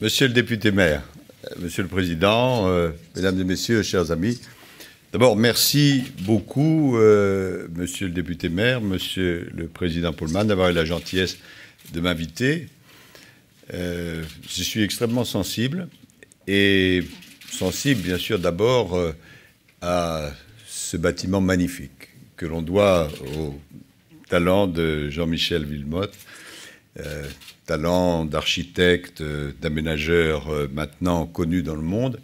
Monsieur le député maire, euh, Monsieur le Président, euh, Mesdames et Messieurs, chers amis, d'abord merci beaucoup, euh, Monsieur le député maire, Monsieur le Président Poulman, d'avoir eu la gentillesse de m'inviter. je suis extrêmement sensible et sensible, bien sûr, d'abord à ce bâtiment magnifique que l'on doit au talent de Jean-Michel Villemotte talent d'architecte, euh, d'aménageur euh, maintenant connu dans le monde,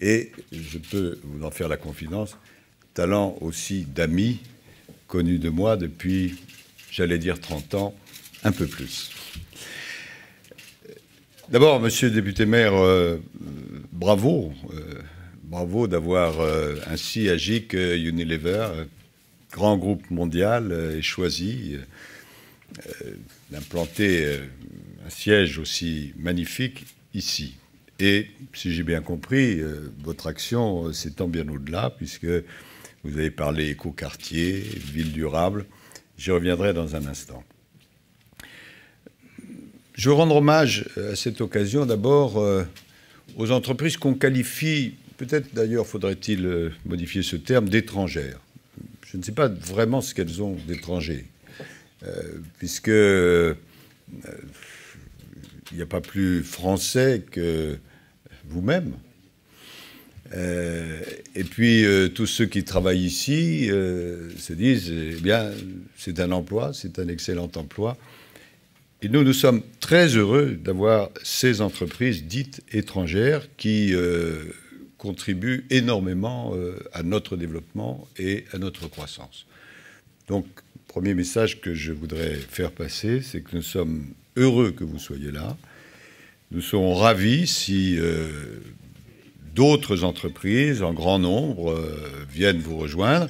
et je peux vous en faire la confidence, talent aussi d'ami, connu de moi depuis, j'allais dire 30 ans, un peu plus. D'abord, monsieur le député maire, euh, bravo, bravo d'avoir ainsi agi que Unilever, grand groupe mondial, ait choisi d'implanter un siège aussi magnifique ici. Et si j'ai bien compris, euh, votre action euh, s'étend bien au-delà, puisque vous avez parlé éco-quartier, ville durable. J'y reviendrai dans un instant. Je veux rendre hommage euh, à cette occasion d'abord aux entreprises qu'on qualifie, peut-être d'ailleurs faudrait-il modifier ce terme, d'étrangères. Je ne sais pas vraiment ce qu'elles ont d'étrangers, puisque euh, il n'y a pas plus français que vous-même. Euh, et puis euh, tous ceux qui travaillent ici se disent, eh bien, c'est un emploi, c'est un excellent emploi. Et nous, nous sommes très heureux d'avoir ces entreprises dites étrangères qui contribuent énormément à notre développement et à notre croissance. Donc premier message que je voudrais faire passer, c'est que nous sommes heureux que vous soyez là. Nous serons ravis si euh, d'autres entreprises, en grand nombre, euh, viennent vous rejoindre.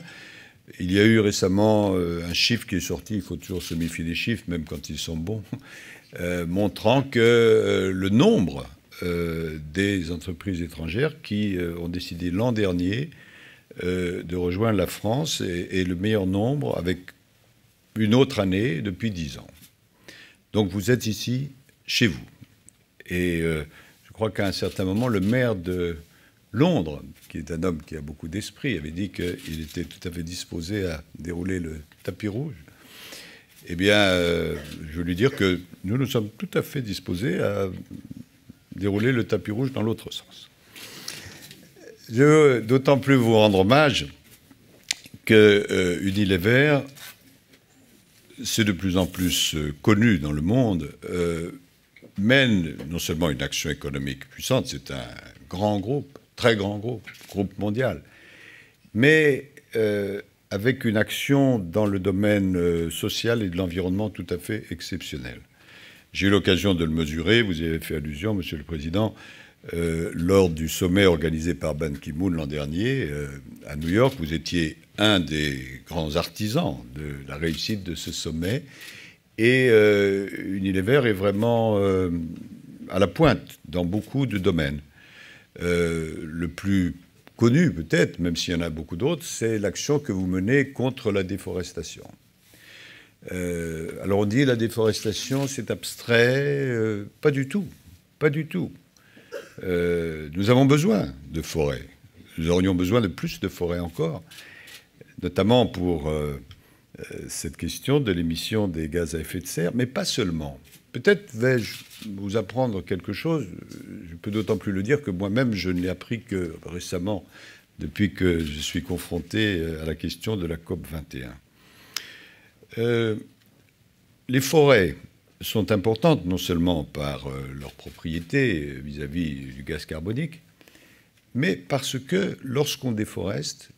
Il y a eu récemment euh, un chiffre qui est sorti, il faut toujours se méfier des chiffres, même quand ils sont bons, montrant que le nombre des entreprises étrangères qui ont décidé l'an dernier de rejoindre la France est, le meilleur nombre avec une autre année depuis dix ans. Donc vous êtes ici, chez vous. Et euh, je crois qu'à un certain moment, le maire de Londres, qui est un homme qui a beaucoup d'esprit, avait dit qu'il était tout à fait disposé à dérouler le tapis rouge. Eh bien, euh, je veux lui dire que nous, nous sommes tout à fait disposés à dérouler le tapis rouge dans l'autre sens. Je veux d'autant plus vous rendre hommage que euh, Unilever c'est de plus en plus euh, connu dans le monde, euh, mène non seulement une action économique puissante, c'est un grand groupe, très grand groupe, groupe mondial, mais euh, avec une action dans le domaine social et de l'environnement tout à fait exceptionnelle. J'ai eu l'occasion de le mesurer, vous y avez fait allusion, Monsieur le Président, euh, lors du sommet organisé par Ban Ki-moon l'an dernier euh, à New York. Vous étiez un des grands artisans de la réussite de ce sommet. Et euh, Unilever est vraiment euh, à la pointe dans beaucoup de domaines. le plus connu peut-être, même s'il y en a beaucoup d'autres, c'est l'action que vous menez contre la déforestation. alors on dit la déforestation c'est abstrait, pas du tout, pas du tout. Euh, nous avons besoin de forêts. Nous aurions besoin de plus de forêts encore, notamment pour euh, euh, cette question de l'émission des gaz à effet de serre, mais pas seulement. Peut-être vais-je vous apprendre quelque chose. Je peux d'autant plus le dire que moi-même, je ne l'ai appris que récemment, depuis que je suis confronté à la question de la COP 21. les forêts, sont importantes, non seulement par euh, leur propriété euh, vis-à-vis -vis du gaz carbonique, mais parce que lorsqu'on déforeste,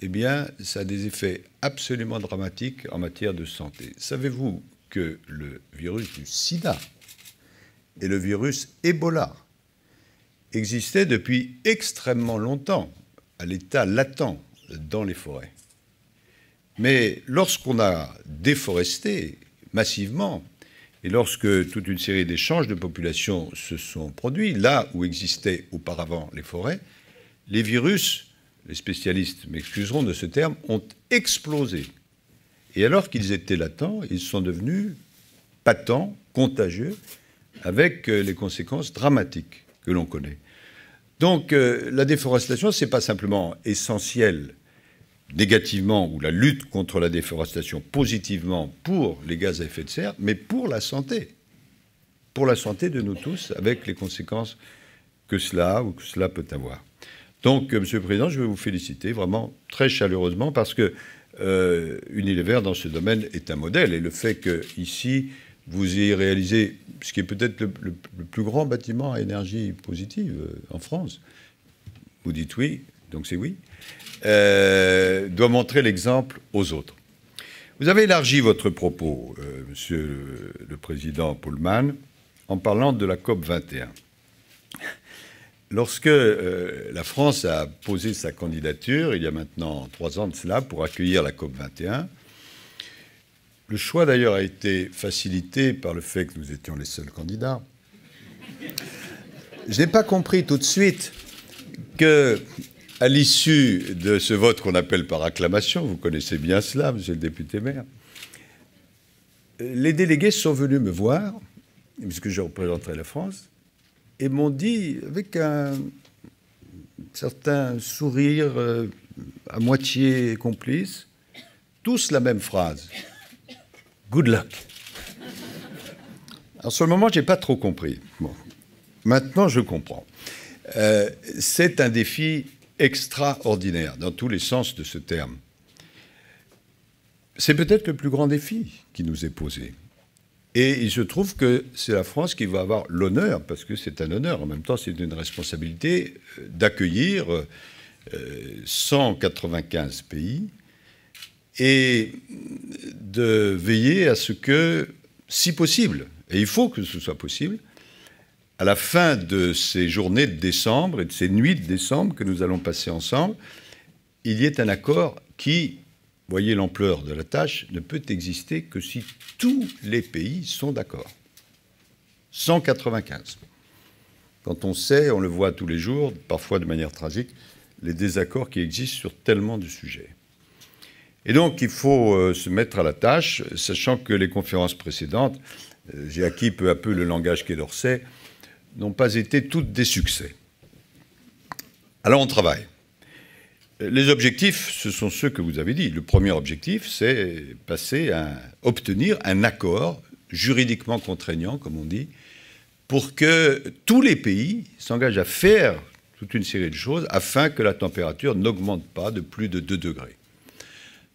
eh bien, ça a des effets absolument dramatiques en matière de santé. Savez-vous que le virus du sida et le virus Ebola existaient depuis extrêmement longtemps, à l'état latent, dans les forêts Mais lorsqu'on a déforesté massivement, et lorsque toute une série d'échanges de populations se sont produits, là où existaient auparavant les forêts, les virus, les spécialistes m'excuseront de ce terme, ont explosé. Et alors qu'ils étaient latents, ils sont devenus patents, contagieux, avec euh, les conséquences dramatiques que l'on connaît. Donc euh, la déforestation, ce n'est pas simplement essentiel négativement ou la lutte contre la déforestation positivement pour les gaz à effet de serre, mais pour la santé. Pour la santé de nous tous, avec les conséquences que cela ou que cela peut avoir. Donc, euh, Monsieur le Président, je veux vous féliciter vraiment très chaleureusement parce que euh, Unilever, dans ce domaine, est un modèle. Et le fait qu'ici, vous ayez réalisé ce qui est peut-être le, plus grand bâtiment à énergie positive euh, en France, vous dites oui, donc c'est oui. Euh, doit montrer l'exemple aux autres. Vous avez élargi votre propos, euh, Monsieur le Président Pullman, en parlant de la COP 21. Lorsque euh, la France a posé sa candidature, il y a maintenant trois ans de cela, pour accueillir la COP 21, le choix d'ailleurs a été facilité par le fait que nous étions les seuls candidats. Je n'ai pas compris tout de suite que à l'issue de ce vote qu'on appelle par acclamation, vous connaissez bien cela, monsieur le député maire, les délégués sont venus me voir, puisque je représenterai la France, et m'ont dit, avec un certain sourire euh, à moitié complice, tous la même phrase. Good luck. En ce moment, je n'ai pas trop compris. Maintenant, je comprends. Euh, c'est un défi extraordinaire, dans tous les sens de ce terme. C'est peut-être le plus grand défi qui nous est posé. Et il se trouve que c'est la France qui va avoir l'honneur, parce que c'est un honneur, en même temps c'est une responsabilité, euh, d'accueillir 195 euh, pays et de veiller à ce que, si possible, et il faut que ce soit possible, à la fin de ces journées de décembre et de ces nuits de décembre que nous allons passer ensemble, il y ait un accord qui, voyez l'ampleur de la tâche, ne peut exister que si tous les pays sont d'accord. 195. Quand on sait, on le voit tous les jours, parfois de manière tragique, les désaccords qui existent sur tellement de sujets. Et donc, il faut euh, se mettre à la tâche, sachant que les conférences précédentes, euh, j'ai acquis peu à peu le langage qu'est d'Orsay, n'ont pas été toutes des succès. Alors on travaille. Les objectifs, ce sont ceux que vous avez dit. Le premier objectif, c'est passer à obtenir un accord juridiquement contraignant, comme on dit, pour que tous les pays s'engagent à faire toute une série de choses afin que la température n'augmente pas de plus de 2 degrés.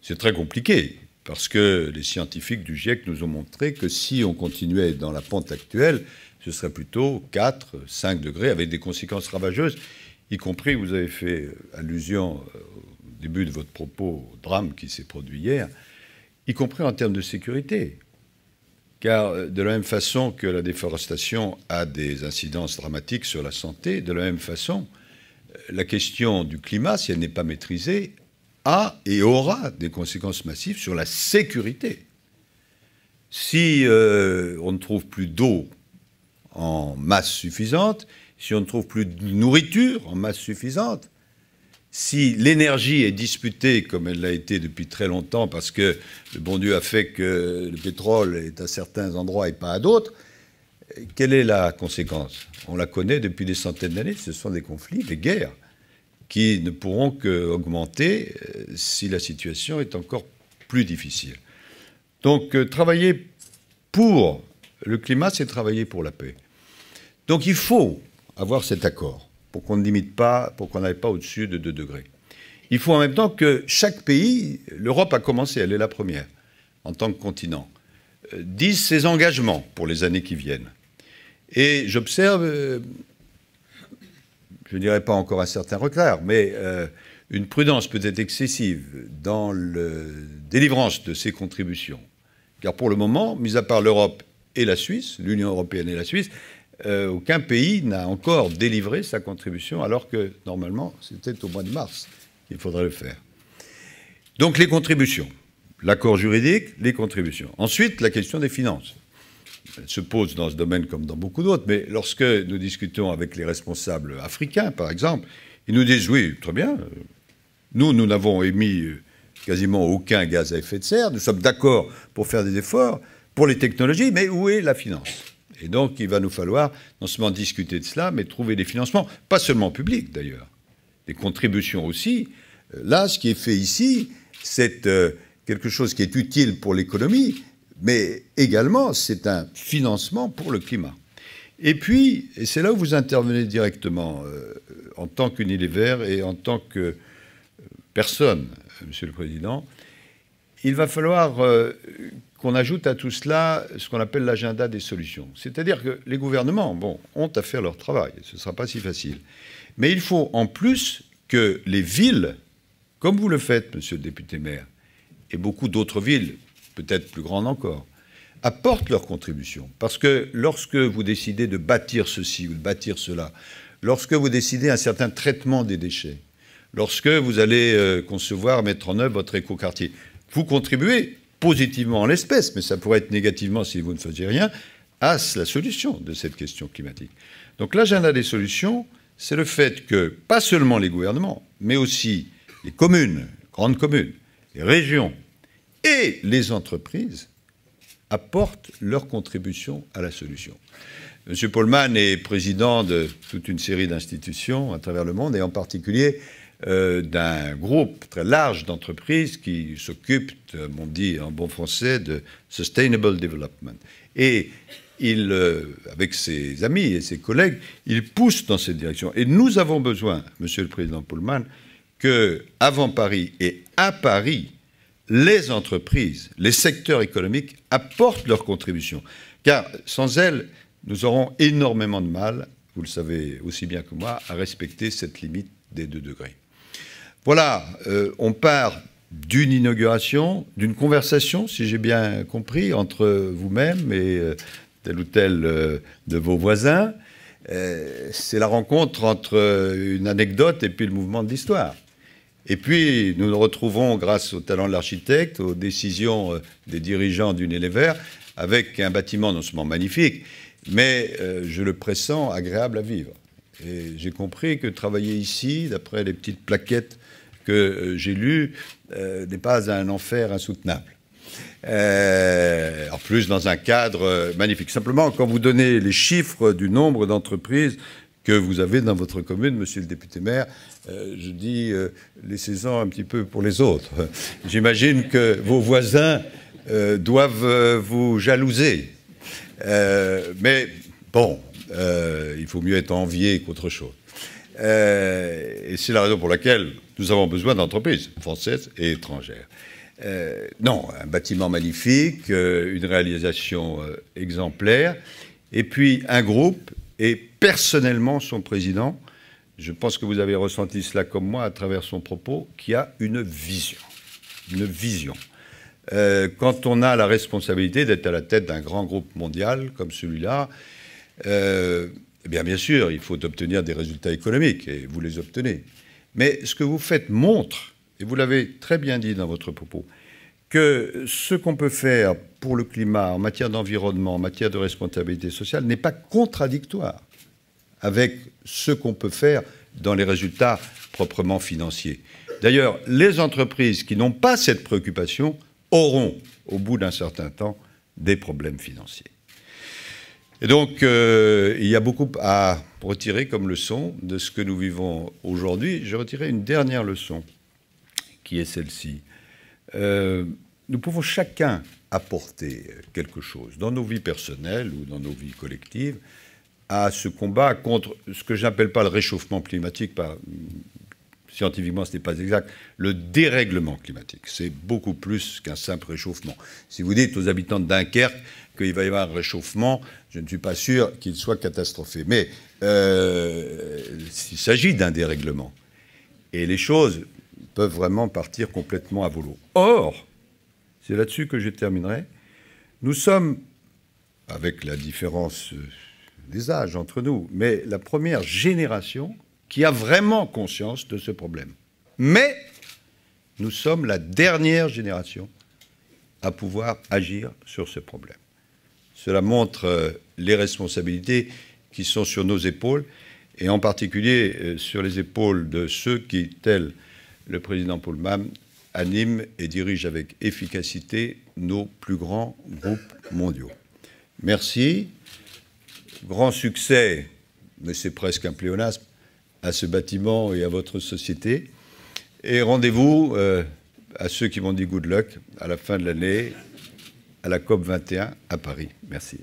C'est très compliqué, parce que les scientifiques du GIEC nous ont montré que si on continuait dans la pente actuelle, ce serait plutôt 4, 5 degrés, avec des conséquences ravageuses, y compris, vous avez fait euh, allusion euh, au début de votre propos au drame qui s'est produit hier, y compris en termes de sécurité. Car euh, de la même façon que la déforestation a des incidences dramatiques sur la santé, de la même façon, la question du climat, si elle n'est pas maîtrisée, a et aura des conséquences massives sur la sécurité. Si on ne trouve plus d'eau en masse suffisante, si on ne trouve plus de nourriture en masse suffisante, si l'énergie est disputée comme elle l'a été depuis très longtemps parce que le bon Dieu a fait que le pétrole est à certains endroits et pas à d'autres, quelle est la conséquence On la connaît depuis des centaines d'années, ce sont des conflits, des guerres qui ne pourront qu'augmenter euh, si la situation est encore plus difficile. Donc euh, travailler pour le climat, c'est travailler pour la paix. Donc il faut avoir cet accord pour qu'on ne limite pas, pour qu'on n'aille pas au-dessus de 2 degrés. Il faut en même temps que chaque pays, l'Europe a commencé, elle est la première en tant que continent, euh, dise ses engagements pour les années qui viennent. Et j'observe, euh, je ne dirais pas encore un certain retard, mais euh, une prudence peut-être excessive dans la délivrance de ces contributions. Car pour le moment, mis à part l'Europe et la Suisse, l'Union européenne et la Suisse, euh, aucun pays n'a encore délivré sa contribution, alors que normalement c'était au mois de mars qu'il faudrait le faire. Donc les contributions, l'accord juridique, les contributions. Ensuite, la question des finances. Elle se pose dans ce domaine comme dans beaucoup d'autres, mais lorsque nous discutons avec les responsables africains, par exemple, ils nous disent oui, très bien, nous, nous n'avons émis euh, quasiment aucun gaz à effet de serre, nous sommes d'accord pour faire des efforts pour les technologies, mais où est la finance et donc, il va nous falloir non seulement discuter de cela, mais trouver des financements, pas seulement publics d'ailleurs, des contributions aussi. Euh, là, ce qui est fait ici, c'est euh, quelque chose qui est utile pour l'économie, mais également, c'est un financement pour le climat. Et puis, c'est là où vous intervenez directement, euh, en tant qu'Unilever et en tant que personne, Monsieur le Président, il va falloir euh, qu'on ajoute à tout cela ce qu'on appelle l'agenda des solutions. C'est-à-dire que les gouvernements, bon, ont à faire leur travail. Ce ne sera pas si facile. Mais il faut en plus que les villes, comme vous le faites, monsieur le député maire, et beaucoup d'autres villes, peut-être plus grandes encore, apportent leur contribution. Parce que lorsque vous décidez de bâtir ceci ou de bâtir cela, lorsque vous décidez un certain traitement des déchets, lorsque vous allez euh, concevoir, mettre en œuvre votre écoquartier, vous contribuez positivement en l'espèce, mais ça pourrait être négativement si vous ne faisiez rien, à la solution de cette question climatique. Donc l'agenda des solutions, c'est le fait que pas seulement les gouvernements, mais aussi les communes, grandes communes, les régions et les entreprises apportent leur contribution à la solution. M. Polman est président de toute une série d'institutions à travers le monde et en particulier euh, d'un groupe très large d'entreprises qui s'occupent, on dit en bon français, de sustainable development. Et il, euh, avec ses amis et ses collègues, il pousse dans cette direction. Et nous avons besoin, Monsieur le Président Pullman, que avant Paris et à Paris, les entreprises, les secteurs économiques apportent leur contribution. Car sans elles, nous aurons énormément de mal, vous le savez aussi bien que moi, à respecter cette limite des 2 degrés. Voilà, euh, on part d'une inauguration, d'une conversation, si j'ai bien compris, entre vous-même et euh, tel ou tel euh, de vos voisins. C'est la rencontre entre une anecdote et puis le mouvement de l'histoire. Et puis, nous nous retrouvons, grâce au talent de l'architecte, aux décisions des dirigeants d'une Nélet avec un bâtiment non seulement magnifique, mais je le pressens agréable à vivre. Et j'ai compris que travailler ici, d'après les petites plaquettes que euh, j'ai lu euh, n'est pas un enfer insoutenable. Euh, en plus, dans un cadre magnifique. Simplement, quand vous donnez les chiffres du nombre d'entreprises que vous avez dans votre commune, monsieur le député maire, je dis laissez-en un petit peu pour les autres. J'imagine que vos voisins doivent vous jalouser. mais bon, il faut mieux être envié qu'autre chose. et c'est la raison pour laquelle nous avons besoin d'entreprises françaises et étrangères. Euh, non, un bâtiment magnifique, euh, une réalisation euh, exemplaire, et puis un groupe, et personnellement son président, je pense que vous avez ressenti cela comme moi à travers son propos, qui a une vision. Une vision. quand on a la responsabilité d'être à la tête d'un grand groupe mondial comme celui-là, eh bien, bien sûr, il faut obtenir des résultats économiques, et vous les obtenez. Mais ce que vous faites montre, et vous l'avez très bien dit dans votre propos, que ce qu'on peut faire pour le climat en matière d'environnement, en matière de responsabilité sociale, n'est pas contradictoire avec ce qu'on peut faire dans les résultats proprement financiers. D'ailleurs, les entreprises qui n'ont pas cette préoccupation auront, au bout d'un certain temps, des problèmes financiers. Et donc, euh, il y a beaucoup à retirer comme leçon de ce que nous vivons aujourd'hui. Je retiré une dernière leçon, qui est celle-ci. Euh, nous pouvons chacun apporter quelque chose dans nos vies personnelles ou dans nos vies collectives à ce combat contre ce que je n'appelle pas le réchauffement climatique, scientifiquement ce n'est pas exact, le dérèglement climatique. C'est beaucoup plus qu'un simple réchauffement. Si vous dites aux habitants de Dunkerque qu'il va y avoir un réchauffement, je ne suis pas sûr qu'il soit catastrophé. Mais euh, il s'agit d'un dérèglement. Et les choses peuvent vraiment partir complètement à volo. Or, c'est là-dessus que je terminerai, nous sommes, avec la différence des âges entre nous, mais la première génération qui a vraiment conscience de ce problème. Mais nous sommes la dernière génération à pouvoir agir sur ce problème. Cela montre euh, les responsabilités qui sont sur nos épaules, et en particulier euh, sur les épaules de ceux qui, tel le président Poulman, animent et dirigent avec efficacité nos plus grands groupes mondiaux. Merci. Grand succès, mais c'est presque un pléonasme, à ce bâtiment et à votre société. Et rendez-vous euh, à ceux qui m'ont dit good luck à la fin de l'année à la COP 21 à Paris. Merci.